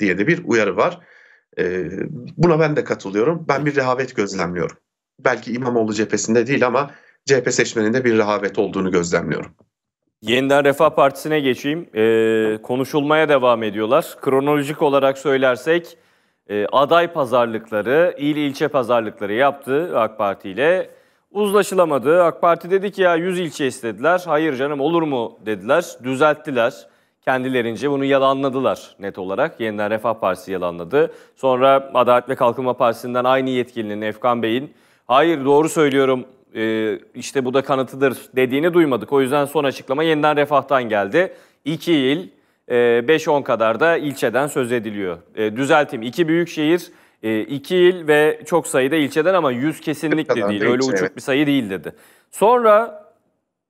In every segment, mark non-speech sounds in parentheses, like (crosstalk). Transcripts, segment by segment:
diye de bir uyarı var. E, buna ben de katılıyorum. Ben bir rehavet gözlemliyorum. Belki İmamoğlu cephesinde değil ama CHP seçmeninde bir rehavet olduğunu gözlemliyorum. Yeniden Refah Partisi'ne geçeyim. E, konuşulmaya devam ediyorlar. Kronolojik olarak söylersek e, aday pazarlıkları, il ilçe pazarlıkları yaptı AK Parti ile. Uzlaşılamadı. AK Parti dedi ki ya 100 ilçe istediler. Hayır canım olur mu dediler. Düzelttiler kendilerince bunu yalanladılar net olarak. Yeniden Refah Partisi yalanladı. Sonra Adalet ve Kalkınma Partisi'nden aynı yetkilinin Efkan Bey'in hayır doğru söylüyorum e, işte bu da kanıtıdır dediğini duymadık. O yüzden son açıklama yeniden Refah'tan geldi. İki il 5-10 e, kadar da ilçeden söz ediliyor. E, düzeltim iki büyük şehir, iki il ve çok sayıda ilçeden ama 100 kesinlikle değil. Öyle uçuk bir sayı değil dedi. Sonra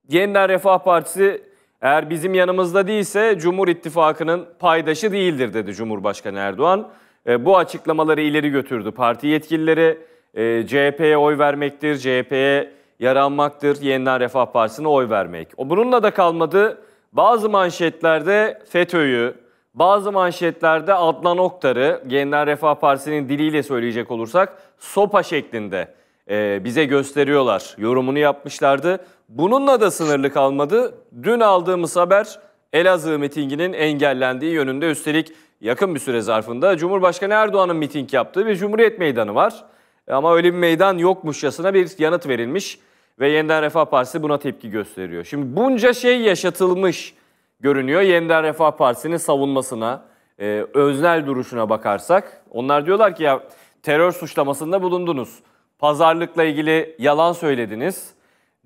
yeniden Refah Partisi eğer bizim yanımızda değilse Cumhur İttifakı'nın paydaşı değildir dedi Cumhurbaşkanı Erdoğan. E, bu açıklamaları ileri götürdü parti yetkilileri. E, CHP'ye oy vermektir, CHP'ye yaranmaktır, yeniden Refah Partisi'ne oy vermek. O bununla da kalmadı. Bazı manşetlerde FETÖ'yü, bazı manşetlerde Adnan Oktar'ı, Yeniden Refah Partisi'nin diliyle söyleyecek olursak sopa şeklinde e, bize gösteriyorlar yorumunu yapmışlardı. Bununla da sınırlı kalmadı. Dün aldığımız haber Elazığ mitinginin engellendiği yönünde üstelik yakın bir süre zarfında Cumhurbaşkanı Erdoğan'ın miting yaptığı bir Cumhuriyet Meydanı var. E, ama öyle bir meydan yokmuşçasına bir yanıt verilmiş ve Yeniden Refah Partisi buna tepki gösteriyor. Şimdi bunca şey yaşatılmış görünüyor Yeniden Refah Partisi'nin savunmasına, e, öznel duruşuna bakarsak. Onlar diyorlar ki ya terör suçlamasında bulundunuz. Pazarlıkla ilgili yalan söylediniz.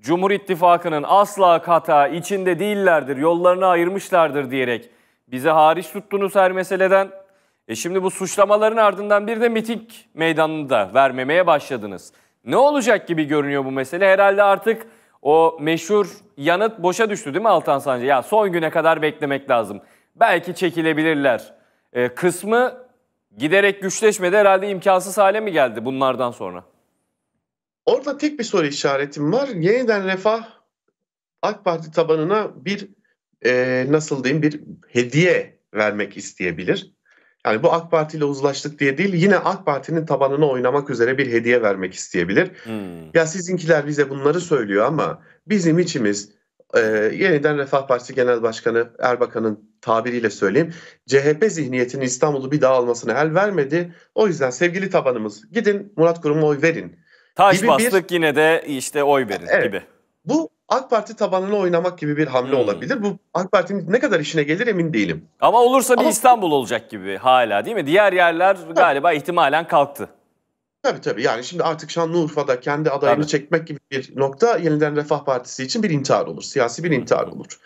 Cumhur İttifakı'nın asla kata içinde değillerdir, yollarını ayırmışlardır diyerek bize hariç tuttunuz her meseleden. E şimdi bu suçlamaların ardından bir de miting meydanını da vermemeye başladınız. Ne olacak gibi görünüyor bu mesele? Herhalde artık o meşhur yanıt boşa düştü değil mi Altan Sancı? Ya son güne kadar beklemek lazım. Belki çekilebilirler. E, kısmı giderek güçleşmedi herhalde imkansız hale mi geldi bunlardan sonra? Orada tek bir soru işaretim var. Yeniden Refah AK Parti tabanına bir e, nasıl diyeyim bir hediye vermek isteyebilir. Yani bu AK Parti ile uzlaştık diye değil yine AK Parti'nin tabanına oynamak üzere bir hediye vermek isteyebilir. Hmm. Ya sizinkiler bize bunları söylüyor ama bizim içimiz e, yeniden Refah Partisi Genel Başkanı Erbakan'ın tabiriyle söyleyeyim. CHP zihniyetinin İstanbul'u bir daha almasına el vermedi. O yüzden sevgili tabanımız gidin Murat Kurum'a oy verin Taş gibi bastık bir... yine de işte oy verin evet. gibi. Bu AK Parti tabanına oynamak gibi bir hamle hmm. olabilir. Bu AK Parti'nin ne kadar işine gelir emin değilim. Ama olursa bir İstanbul olacak gibi hala değil mi? Diğer yerler tabii. galiba ihtimalen kalktı. Tabii tabii yani şimdi artık Şanlıurfa'da kendi adayını tabii. çekmek gibi bir nokta yeniden Refah Partisi için bir intihar olur. Siyasi bir intihar olur.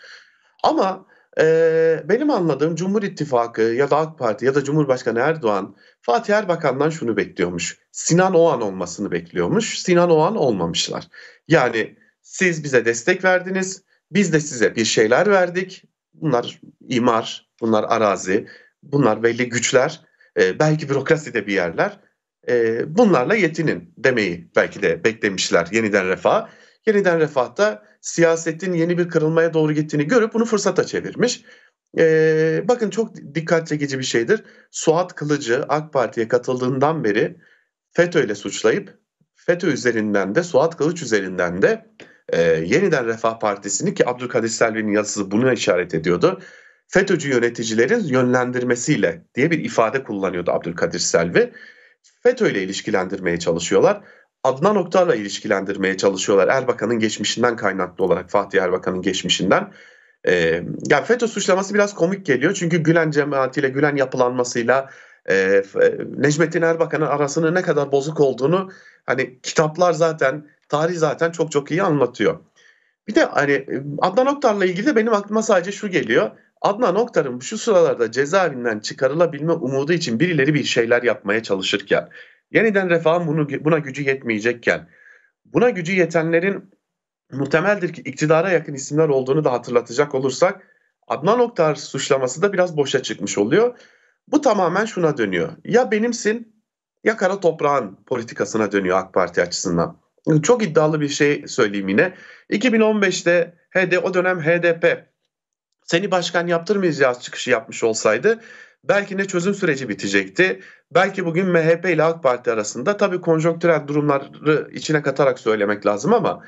Ama ee, benim anladığım Cumhur İttifakı ya da AK Parti ya da Cumhurbaşkanı Erdoğan Fatih Erbakan'dan şunu bekliyormuş. Sinan Oğan olmasını bekliyormuş. Sinan Oğan olmamışlar. Yani siz bize destek verdiniz, biz de size bir şeyler verdik. Bunlar imar, bunlar arazi, bunlar belli güçler, e, belki de bir yerler. E, bunlarla yetinin demeyi belki de beklemişler yeniden refah yeniden refahta siyasetin yeni bir kırılmaya doğru gittiğini görüp bunu fırsata çevirmiş. Ee, bakın çok dikkat çekici bir şeydir. Suat Kılıcı AK Parti'ye katıldığından beri FETÖ ile suçlayıp FETÖ üzerinden de Suat Kılıç üzerinden de e, yeniden Refah Partisi'ni ki Abdülkadir Selvi'nin yazısı bunu işaret ediyordu. FETÖ'cü yöneticilerin yönlendirmesiyle diye bir ifade kullanıyordu Abdülkadir Selvi. FETÖ ile ilişkilendirmeye çalışıyorlar. Adnan Oktar'la ilişkilendirmeye çalışıyorlar. Erbakan'ın geçmişinden kaynaklı olarak Fatih Erbakan'ın geçmişinden. E, ee, yani FETÖ suçlaması biraz komik geliyor. Çünkü Gülen cemaatiyle, Gülen yapılanmasıyla e, e, Necmettin Erbakan'ın arasının ne kadar bozuk olduğunu hani kitaplar zaten, tarih zaten çok çok iyi anlatıyor. Bir de hani e, Adnan Oktar'la ilgili de benim aklıma sadece şu geliyor. Adnan Oktar'ın şu sıralarda cezaevinden çıkarılabilme umudu için birileri bir şeyler yapmaya çalışırken Yeniden refahın bunu, buna gücü yetmeyecekken, buna gücü yetenlerin muhtemeldir ki iktidara yakın isimler olduğunu da hatırlatacak olursak, Adnan Oktar suçlaması da biraz boşa çıkmış oluyor. Bu tamamen şuna dönüyor. Ya benimsin ya kara toprağın politikasına dönüyor AK Parti açısından. Çok iddialı bir şey söyleyeyim yine. 2015'te HD, o dönem HDP seni başkan yaptırmayacağız çıkışı yapmış olsaydı belki de çözüm süreci bitecekti belki bugün MHP ile AK Parti arasında tabii konjonktürel durumları içine katarak söylemek lazım ama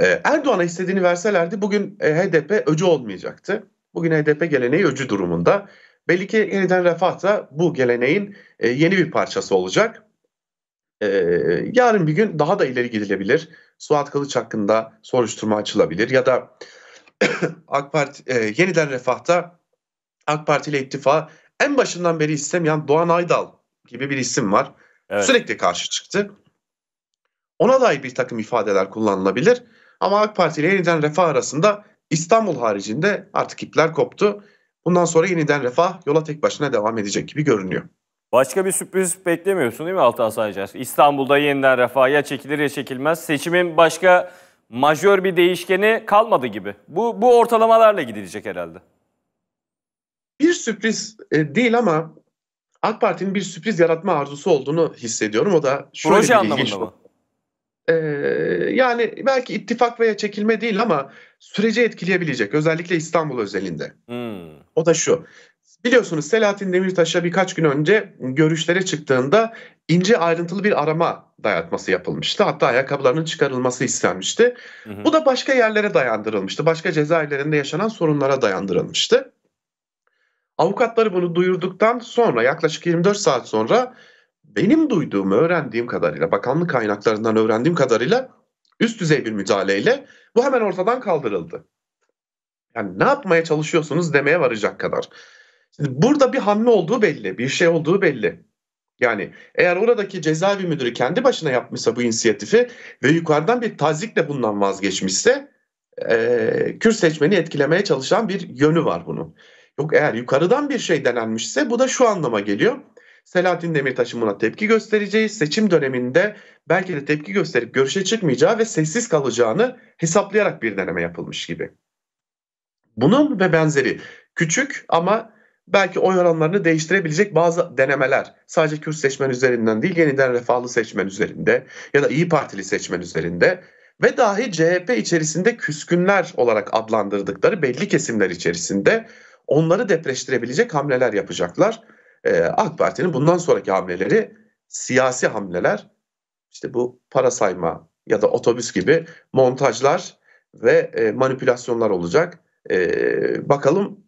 e, Erdoğan'a istediğini verselerdi bugün e, HDP öcü olmayacaktı. Bugün HDP geleneği öcü durumunda. Belli ki yeniden Refah da bu geleneğin e, yeni bir parçası olacak. E, yarın bir gün daha da ileri gidilebilir. Suat Kılıç hakkında soruşturma açılabilir ya da (coughs) AK Parti e, yeniden Refah'ta AK Parti ile ittifa en başından beri istemeyen Doğan Aydal gibi bir isim var. Evet. Sürekli karşı çıktı. Ona dair bir takım ifadeler kullanılabilir. Ama AK Parti ile yeniden refah arasında İstanbul haricinde artık ipler koptu. Bundan sonra yeniden refah yola tek başına devam edecek gibi görünüyor. Başka bir sürpriz beklemiyorsun değil mi Altan Sancar? İstanbul'da yeniden refah ya çekilir ya çekilmez. Seçimin başka majör bir değişkeni kalmadı gibi. Bu, bu ortalamalarla gidilecek herhalde. Bir sürpriz e, değil ama AK Parti'nin bir sürpriz yaratma arzusu olduğunu hissediyorum. O da şöyle Proje bir ilginç. Mı? Ee, yani belki ittifak veya çekilme değil ama süreci etkileyebilecek. Özellikle İstanbul özelinde. Hmm. O da şu. Biliyorsunuz Selahattin Demirtaş'a birkaç gün önce görüşlere çıktığında ince ayrıntılı bir arama dayatması yapılmıştı. Hatta ayakkabılarının çıkarılması istenmişti. Hı hı. Bu da başka yerlere dayandırılmıştı. Başka cezaevlerinde yaşanan sorunlara dayandırılmıştı. Avukatları bunu duyurduktan sonra yaklaşık 24 saat sonra benim duyduğum, öğrendiğim kadarıyla, bakanlık kaynaklarından öğrendiğim kadarıyla üst düzey bir müdahaleyle bu hemen ortadan kaldırıldı. Yani ne yapmaya çalışıyorsunuz demeye varacak kadar. Şimdi burada bir hamle olduğu belli, bir şey olduğu belli. Yani eğer oradaki cezaevi müdürü kendi başına yapmışsa bu inisiyatifi ve yukarıdan bir tazikle bundan vazgeçmişse e, Kürt seçmeni etkilemeye çalışan bir yönü var bunun. Yok eğer yukarıdan bir şey denenmişse bu da şu anlama geliyor. Selahattin Demirtaş'ın buna tepki göstereceği, seçim döneminde belki de tepki gösterip görüşe çıkmayacağı ve sessiz kalacağını hesaplayarak bir deneme yapılmış gibi. Bunun ve benzeri küçük ama belki oy oranlarını değiştirebilecek bazı denemeler sadece Kürt seçmen üzerinden değil yeniden refahlı seçmen üzerinde ya da İyi Partili seçmen üzerinde ve dahi CHP içerisinde küskünler olarak adlandırdıkları belli kesimler içerisinde onları depreştirebilecek hamleler yapacaklar. Ee, AK Parti'nin bundan sonraki hamleleri siyasi hamleler. işte bu para sayma ya da otobüs gibi montajlar ve e, manipülasyonlar olacak. E, bakalım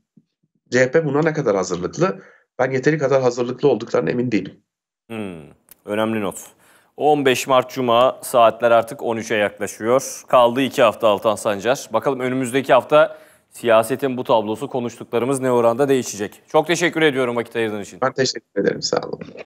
CHP buna ne kadar hazırlıklı? Ben yeteri kadar hazırlıklı olduklarına emin değilim. Hmm, önemli not. 15 Mart Cuma saatler artık 13'e yaklaşıyor. Kaldı 2 hafta Altan Sancar. Bakalım önümüzdeki hafta Siyasetin bu tablosu konuştuklarımız ne oranda değişecek? Çok teşekkür ediyorum vakit ayırdığın için. Ben teşekkür ederim sağ olun.